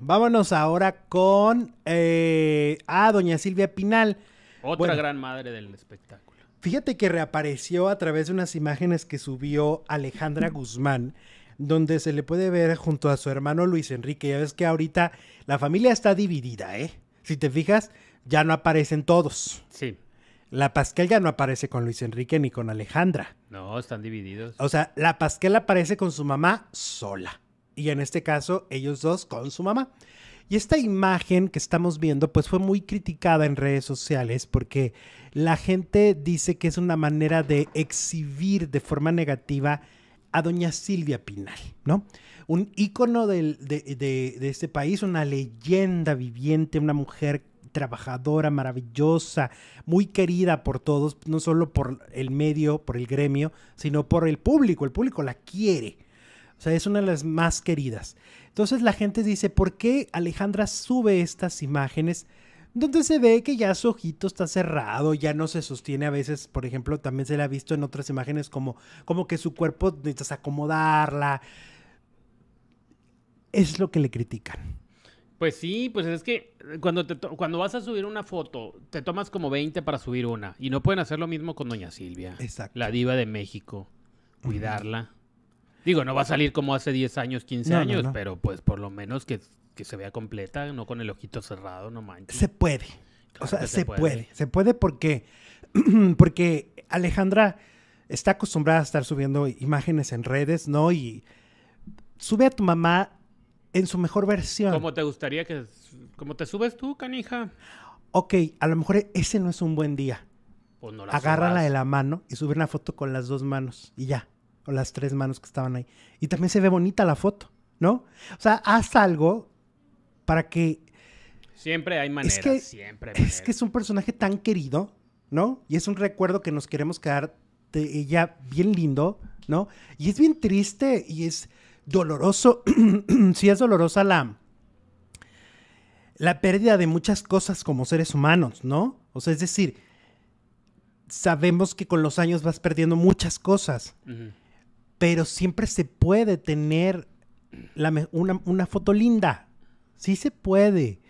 Vámonos ahora con eh, a doña Silvia Pinal. Otra gran madre del espectáculo. Fíjate que reapareció a través de unas imágenes que subió Alejandra Guzmán, donde se le puede ver junto a su hermano Luis Enrique. Ya ves que ahorita la familia está dividida, ¿eh? Si te fijas, ya no aparecen todos. Sí. La Pasquel ya no aparece con Luis Enrique ni con Alejandra. No, están divididos. O sea, la Pasquel aparece con su mamá sola y en este caso ellos dos con su mamá. Y esta imagen que estamos viendo pues fue muy criticada en redes sociales porque la gente dice que es una manera de exhibir de forma negativa a doña Silvia Pinal, ¿no? Un ícono de, de este país, una leyenda viviente, una mujer trabajadora, maravillosa, muy querida por todos, no solo por el medio, por el gremio, sino por el público. El público la quiere. O sea, es una de las más queridas. Entonces la gente dice, ¿por qué Alejandra sube estas imágenes? Donde se ve que ya su ojito está cerrado, ya no se sostiene a veces, por ejemplo, también se le ha visto en otras imágenes como, como que su cuerpo necesitas acomodarla. Es lo que le critican. Pues sí, pues es que cuando, cuando vas a subir una foto, te tomas como 20 para subir una. Y no pueden hacer lo mismo con Doña Silvia. La diva de México. Cuidarla. Digo, no va a salir como hace 10 años, 15 años, pero pues por lo menos que, se vea completa, no con el ojito cerrado, no manches. Se puede. o sea, se, puede. Se puede porque, porque Alejandra está acostumbrada a estar subiendo imágenes en redes, ¿no? Y sube a tu mamá en su mejor versión. ¿Cómo te gustaría que... cómo te subes tú, canija. Ok, a lo mejor ese no es un buen día. Pues no la Agárrala de la mano y sube una foto con las dos manos y ya las tres manos que estaban ahí. Y también se ve bonita la foto, ¿no? O sea, haz algo para que... Siempre hay maneras, es que, siempre. es que es un personaje tan querido, ¿no? Y es un recuerdo que nos queremos quedar de ella bien lindo, ¿no? Y es bien triste y es doloroso, sí es dolorosa la, la pérdida de muchas cosas como seres humanos, ¿no? O sea, es decir, sabemos que con los años vas perdiendo muchas cosas pero siempre se puede tener una, foto linda. Sí se puede,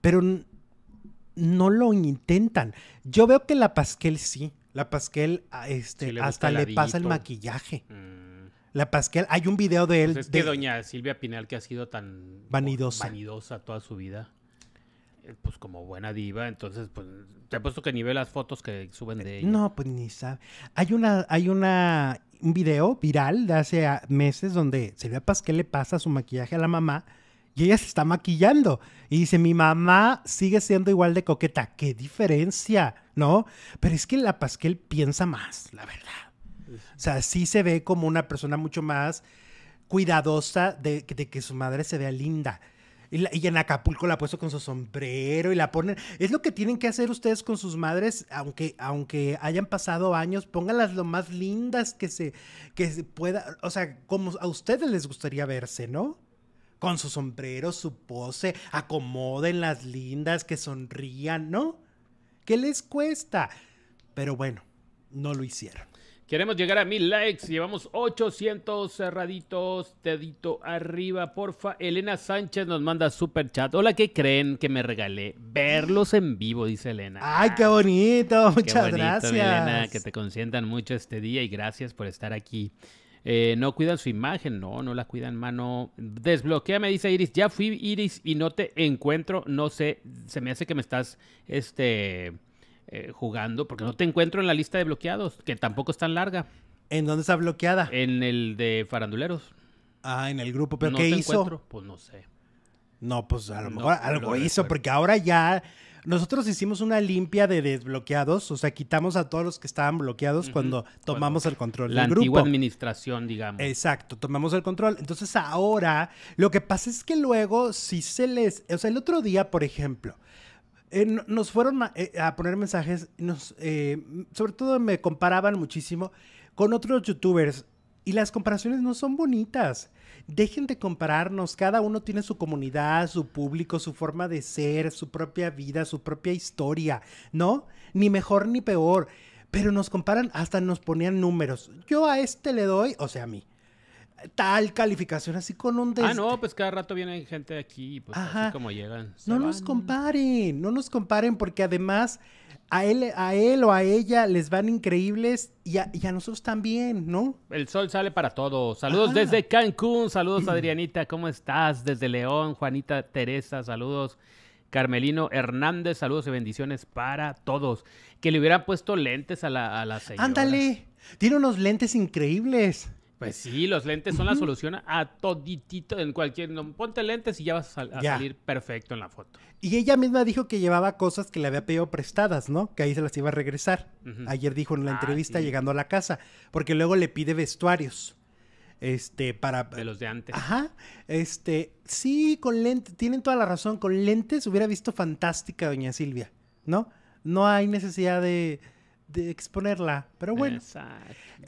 pero no lo intentan. Yo veo que la Pasquel sí. La Pasquel ah, este, hasta le pasa el maquillaje. Mm. La Pasquel, hay un video de él. Pues de... doña Silvia Pinal, que ha sido tan vanidosa, vanidosa toda su vida, eh, pues como buena diva, entonces pues te apuesto que ni ve las fotos que suben de ella. No, pues ni sabe. Hay una, hay una un video viral de hace ah, meses donde Silvia Pasquel le pasa su maquillaje a la mamá y ella se está maquillando. Y dice, mi mamá sigue siendo igual de coqueta. ¡Qué diferencia! ¿No? Pero es que la Pasquel piensa más, la verdad. O sea, sí se ve como una persona mucho más cuidadosa de, de que su madre se vea linda. Y, en Acapulco la puesto con su sombrero y la ponen. Es lo que tienen que hacer ustedes con sus madres, aunque, aunque hayan pasado años, pónganlas lo más lindas que se, que se pueda. O sea, como a ustedes les gustaría verse, ¿no? Con su sombrero, su pose, acomoden las lindas, que sonrían, ¿no? ¿Qué les cuesta? Pero bueno, no lo hicieron. Queremos llegar a mil likes. Llevamos 800 cerraditos, dedito arriba, porfa. Elena Sánchez nos manda super chat. Hola, ¿qué creen que me regalé? Verlos en vivo, dice Elena. Ay, qué bonito. Muchas bonito, gracias. Elena, que te consientan mucho este día y gracias por estar aquí. Eh, no cuidan su imagen, no, no la cuidan, mano. Desbloquea, me dice Iris. Ya fui Iris y no te encuentro. No sé, se me hace que me estás, este eh, jugando, porque no te encuentro en la lista de bloqueados, que tampoco es tan larga. ¿En dónde está bloqueada? En el de Faranduleros. Ah, en el grupo, pero no hizo? Pues no sé. No, pues a lo mejor algo hizo, porque ahora ya nosotros hicimos una limpia de desbloqueados, o sea, quitamos a todos los que estaban bloqueados cuando tomamos el control del grupo. antigua administración, digamos. Exacto, tomamos el control. Entonces ahora, lo que pasa es que luego si se les, o sea, el otro día, por ejemplo, eh, nos fueron a, eh, poner mensajes, nos, eh, sobre todo me comparaban muchísimo con otros youtubers y las comparaciones no son bonitas. Dejen de compararnos, cada uno tiene su comunidad, su público, su forma de ser, su propia vida, su propia historia, ¿no? Ni mejor ni peor, pero nos comparan, hasta nos ponían números. Yo a este le doy, o sea, a mí, tal calificación, así con un... Ah, des... Ah, no, pues cada rato viene gente aquí y pues así como llegan. No nos comparen, no nos comparen porque además a él, a él o a ella les van increíbles y a, nosotros también, ¿no? El sol sale para todos. Saludos desde Cancún, saludos Adrianita, ¿cómo estás? Desde León, Juanita Teresa, saludos. Carmelino Hernández, saludos y bendiciones para todos. Que le hubieran puesto lentes a la, a la señora. Ándale, tiene unos lentes increíbles. Pues sí, los lentes son la solución a toditito en cualquier... Ponte lentes y ya vas a, salir perfecto en la foto. Y ella misma dijo que llevaba cosas que le había pedido prestadas, ¿no? Que ahí se las iba a regresar. Ayer dijo en la ah, entrevista llegando a la casa, porque luego le pide vestuarios. Este, para... De los de antes. Ajá. Este, sí, con lentes, tienen toda la razón, con lentes hubiera visto fantástica doña Silvia, ¿no? No hay necesidad de de exponerla. Pero bueno, Exacto.